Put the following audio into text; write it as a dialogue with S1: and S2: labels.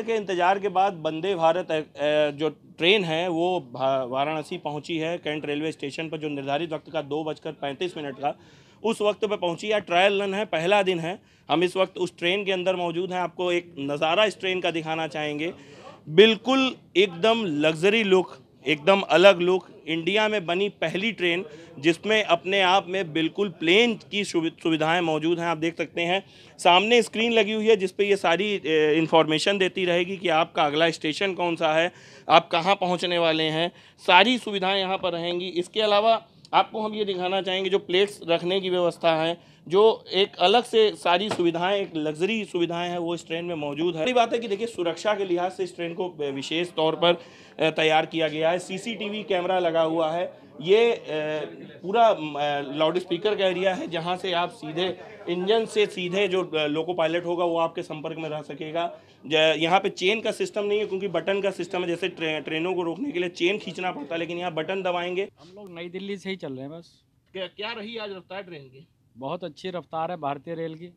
S1: के इंतज़ार के बाद वंदे भारत जो ट्रेन है वो वाराणसी पहुंची है कैंट रेलवे स्टेशन पर जो निर्धारित वक्त का दो बजकर पैंतीस मिनट का उस वक्त पर पहुंची है ट्रायल रन है पहला दिन है हम इस वक्त उस ट्रेन के अंदर मौजूद हैं आपको एक नज़ारा इस ट्रेन का दिखाना चाहेंगे बिल्कुल एकदम लग्जरी लुक एकदम अलग लुक इंडिया में बनी पहली ट्रेन जिसमें अपने आप में बिल्कुल प्लेन की सुविधाएं मौजूद हैं आप देख सकते हैं सामने स्क्रीन लगी हुई है जिस पे ये सारी इंफॉर्मेशन देती रहेगी कि आपका अगला स्टेशन कौन सा है आप कहाँ पहुँचने वाले हैं सारी सुविधाएँ यहाँ पर रहेंगी इसके अलावा आपको हम ये दिखाना चाहेंगे जो प्लेट्स रखने की व्यवस्था है जो एक अलग से सारी सुविधाएं एक लग्जरी सुविधाएं हैं वो इस ट्रेन में मौजूद है बड़ी बात है कि देखिए सुरक्षा के लिहाज से इस ट्रेन को विशेष तौर पर तैयार किया गया है सीसीटीवी कैमरा लगा हुआ है ये पूरा लाउड स्पीकर का एरिया है जहाँ से आप सीधे इंजन से सीधे जो लोको पायलट होगा वो आपके संपर्क में रह सकेगा यहाँ पे चेन का सिस्टम नहीं है क्योंकि बटन का सिस्टम है जैसे ट्रे, ट्रेनों को रोकने के लिए चेन खींचना पड़ता है लेकिन यहाँ बटन दबाएंगे हम लोग नई दिल्ली से ही चल रहे हैं बस क्या क्या रही आज रफ्तार ट्रेन की बहुत अच्छी रफ्तार है भारतीय रेल की